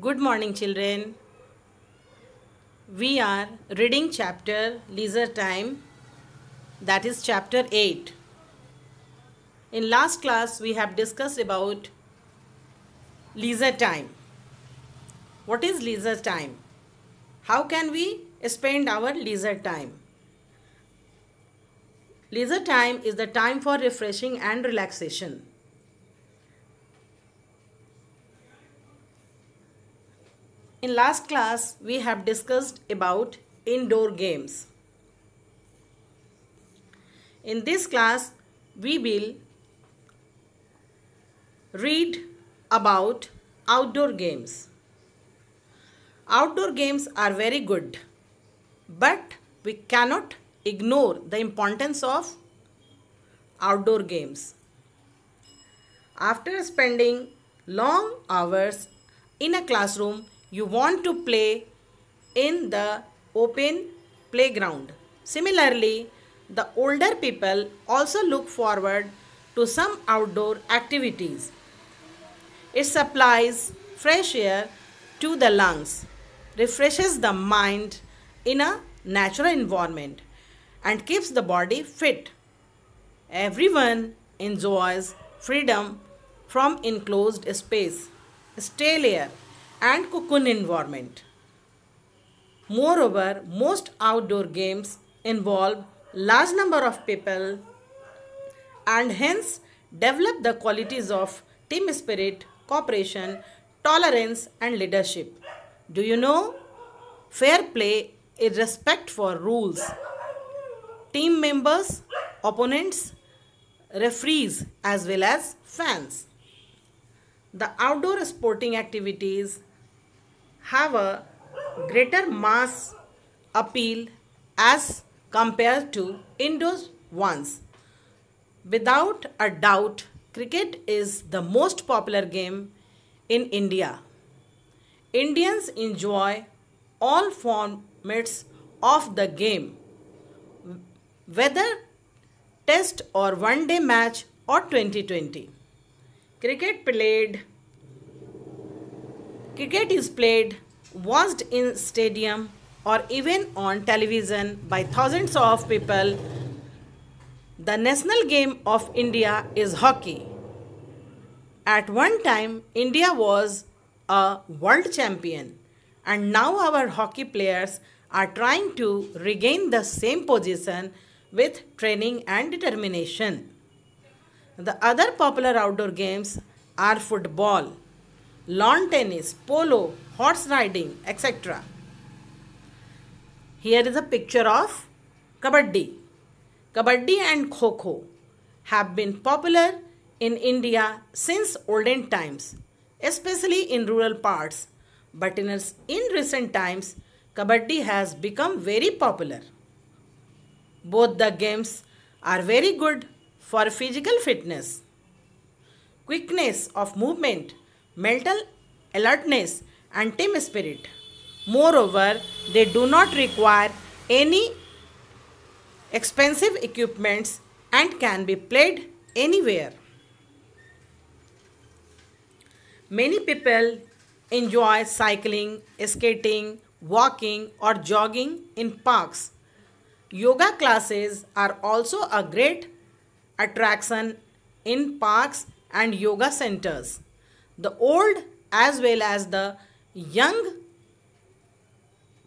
Good morning children. We are reading chapter leisure time that is chapter 8. In last class we have discussed about leisure time. What is leisure time? How can we spend our leisure time? Leisure time is the time for refreshing and relaxation. In last class, we have discussed about indoor games. In this class, we will read about outdoor games. Outdoor games are very good, but we cannot ignore the importance of outdoor games. After spending long hours in a classroom, you want to play in the open playground. Similarly, the older people also look forward to some outdoor activities. It supplies fresh air to the lungs, refreshes the mind in a natural environment, and keeps the body fit. Everyone enjoys freedom from enclosed space. Stay here and cocoon environment. Moreover, most outdoor games involve large number of people and hence develop the qualities of team spirit, cooperation, tolerance and leadership. Do you know? Fair play is respect for rules. Team members, opponents, referees as well as fans. The outdoor sporting activities have a greater mass appeal as compared to indoor ones. Without a doubt, cricket is the most popular game in India. Indians enjoy all formats of the game, whether test or one day match or 2020. Cricket played Cricket is played, watched in stadium or even on television by thousands of people. The national game of India is hockey. At one time, India was a world champion and now our hockey players are trying to regain the same position with training and determination. The other popular outdoor games are football, lawn tennis, polo, horse riding, etc. Here is a picture of Kabaddi. Kabaddi and Kho-Kho have been popular in India since olden times, especially in rural parts. But in, in recent times, Kabaddi has become very popular. Both the games are very good for physical fitness. Quickness of movement mental alertness and team spirit. Moreover, they do not require any expensive equipments and can be played anywhere. Many people enjoy cycling, skating, walking or jogging in parks. Yoga classes are also a great attraction in parks and yoga centers the old as well as the young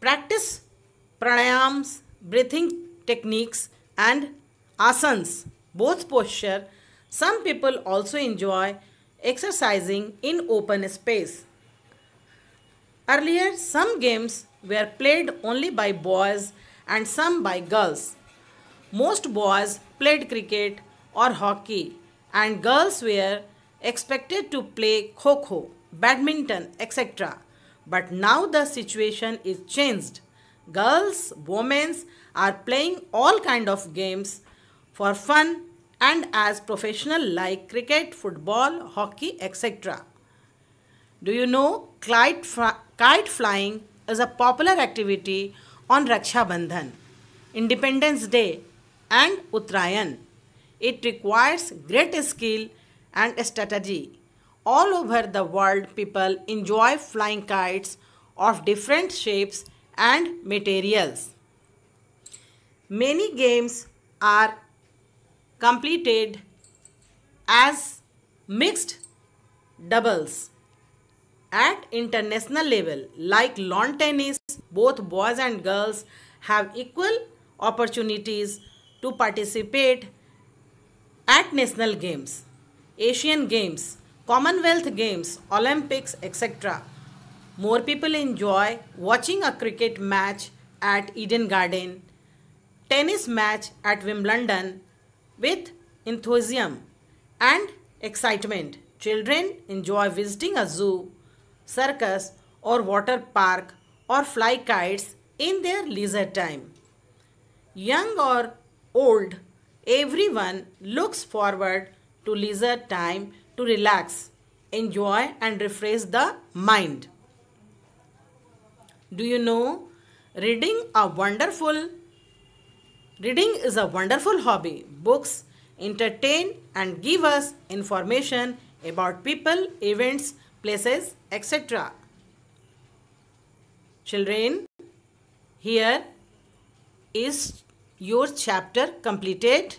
practice pranayams, breathing techniques and asanas, both posture. Some people also enjoy exercising in open space. Earlier, some games were played only by boys and some by girls. Most boys played cricket or hockey and girls were expected to play kho-kho, badminton, etc. But now the situation is changed. Girls, women are playing all kind of games for fun and as professional like cricket, football, hockey, etc. Do you know kite, kite flying is a popular activity on Raksha Bandhan, Independence Day and Uttarayan. It requires great skill and strategy. All over the world, people enjoy flying kites of different shapes and materials. Many games are completed as mixed doubles at international level like lawn tennis both boys and girls have equal opportunities to participate at national games Asian Games, Commonwealth Games, Olympics, etc. More people enjoy watching a cricket match at Eden Garden, tennis match at Wimbledon with enthusiasm and excitement. Children enjoy visiting a zoo, circus or water park or fly kites in their leisure time. Young or old, everyone looks forward to leisure time to relax, enjoy and refresh the mind. Do you know reading a wonderful reading is a wonderful hobby. Books entertain and give us information about people, events, places, etc. Children, here is your chapter completed.